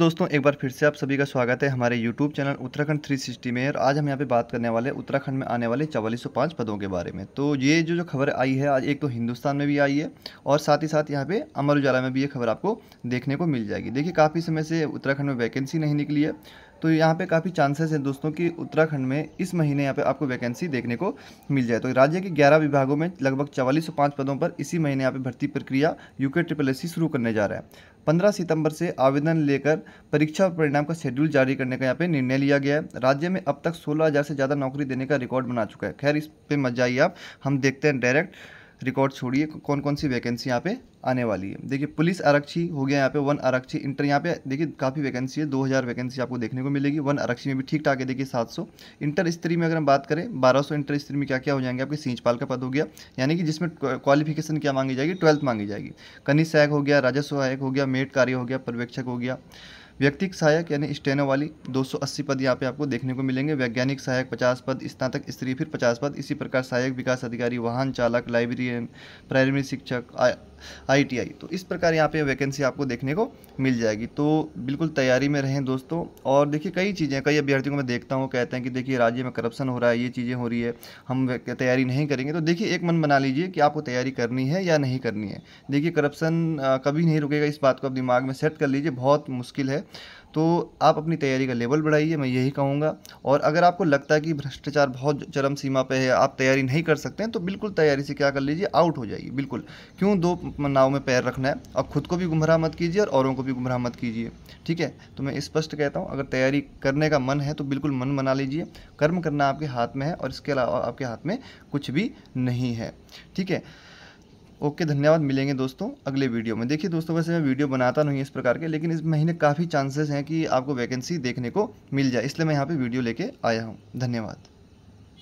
दोस्तों एक बार फिर से आप सभी का स्वागत है हमारे YouTube चैनल उत्तराखंड 360 में और आज हम यहाँ पे बात करने वाले उत्तराखंड में आने वाले चवालीस पदों के बारे में तो ये जो जो खबर आई है आज एक तो हिंदुस्तान में भी आई है और साथ ही साथ यहाँ पे अमर उजाला में भी ये खबर आपको देखने को मिल जाएगी देखिए काफ़ी समय से उत्तराखंड में वैकेंसी नहीं निकली है तो यहाँ पे काफ़ी चांसेस हैं दोस्तों कि उत्तराखंड में इस महीने यहाँ पे आपको वैकेंसी देखने को मिल जाए तो राज्य के 11 विभागों में लगभग चवालीस पदों पर इसी महीने यहाँ पे भर्ती प्रक्रिया यूके ट्रिपल एस शुरू करने जा रहा है 15 सितंबर से आवेदन लेकर परीक्षा परिणाम का शेड्यूल जारी करने का यहाँ पे निर्णय लिया गया है राज्य में अब तक सोलह से ज़्यादा नौकरी देने का रिकॉर्ड बना चुका है खैर इस पर मत जाइए आप हम देखते हैं डायरेक्ट रिकॉर्ड छोड़िए कौन कौन सी वैकेंसी यहाँ पे आने वाली है देखिए पुलिस आरक्षी हो गया यहाँ पे वन आरक्षी इंटर यहाँ पे देखिए काफ़ी वैकेंसी है 2000 वैकेंसी आपको देखने को मिलेगी वन आरक्षी में भी ठीक ठाक है देखिए 700 इंटर स्त्री में अगर हम बात करें 1200 इंटर स्त्री में क्या क्या हो जाएंगे आपके सिंचपाल का पद हो गया यानी कि जिसमें क्वालिफिकेशन क्या मांगी जाएगी ट्वेल्थ मांगी जाएगी कनी सहायक हो गया राजस्व सहायक हो गया मेट कार्य हो गया पर्यवेक्षक हो गया व्यक्तिक सहायक यानी स्टेनो वाली 280 पद यहाँ पे आपको देखने को मिलेंगे वैज्ञानिक सहायक 50 पद स्नातक स्त्री फिर 50 पद इसी प्रकार सहायक विकास अधिकारी वाहन चालक लाइब्रेरियन प्राइमरी शिक्षक आईटीआई तो इस प्रकार यहाँ पे वैकेंसी आपको देखने को मिल जाएगी तो बिल्कुल तैयारी में रहें दोस्तों और देखिए कई चीज़ें कई अभ्यर्थियों को मैं देखता हूँ कहते हैं कि देखिए राज्य में करप्शन हो रहा है ये चीज़ें हो रही है हम तैयारी नहीं करेंगे तो देखिए एक मन बना लीजिए कि आपको तैयारी करनी है या नहीं करनी है देखिए करप्शन कभी नहीं रुकेगा इस बात को आप दिमाग में सेट कर लीजिए बहुत मुश्किल है तो आप अपनी तैयारी का लेवल बढ़ाइए मैं यही कहूँगा और अगर आपको लगता है कि भ्रष्टाचार बहुत चरम सीमा पर है आप तैयारी नहीं कर सकते हैं तो बिल्कुल तैयारी से क्या कर लीजिए आउट हो जाइए बिल्कुल क्यों दो नाव में पैर रखना है और खुद को भी गुमराह मत कीजिए और औरों को भी गुमराह मत कीजिए ठीक है तो मैं स्पष्ट कहता हूँ अगर तैयारी करने का मन है तो बिल्कुल मन बना लीजिए कर्म करना आपके हाथ में है और इसके अलावा आपके हाथ में कुछ भी नहीं है ठीक है ओके धन्यवाद मिलेंगे दोस्तों अगले वीडियो में देखिए दोस्तों वैसे मैं वीडियो बनाता नहीं इस प्रकार के लेकिन इस महीने काफ़ी चांसेस हैं कि आपको वैकेंसी देखने को मिल जाए इसलिए मैं यहाँ पर वीडियो लेके आया हूँ धन्यवाद